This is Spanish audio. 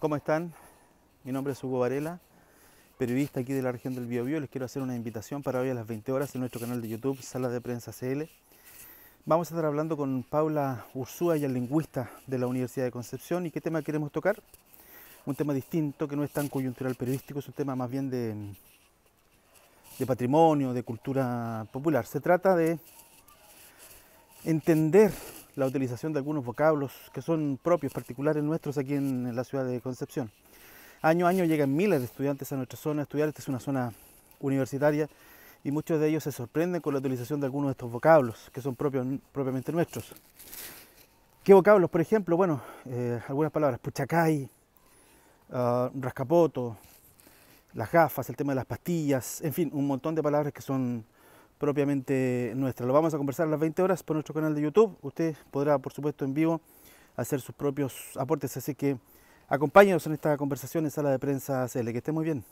¿Cómo están? Mi nombre es Hugo Varela, periodista aquí de la región del Biobío. Les quiero hacer una invitación para hoy a las 20 horas en nuestro canal de YouTube, Sala de Prensa CL. Vamos a estar hablando con Paula Ursúa, ella lingüista de la Universidad de Concepción. ¿Y qué tema queremos tocar? Un tema distinto que no es tan coyuntural periodístico, es un tema más bien de, de patrimonio, de cultura popular. Se trata de entender la utilización de algunos vocablos que son propios, particulares nuestros aquí en, la ciudad de Concepción. Año a año llegan miles de estudiantes a nuestra zona a estudiar, esta es una zona universitaria, y muchos de ellos se sorprenden con la utilización de algunos de estos vocablos que son propios, propiamente nuestros. ¿Qué vocablos? Por ejemplo, bueno, eh, algunas palabras, puchacay, ah, rascapoto, las gafas, el tema de las pastillas, en fin, un montón de palabras que son propiamente nuestra. Lo vamos a conversar a las 20 horas por nuestro canal de YouTube. Usted podrá, por supuesto, en vivo hacer sus propios aportes, así que acompáñenos en esta conversación en Sala de Prensa CL. Que esté muy bien.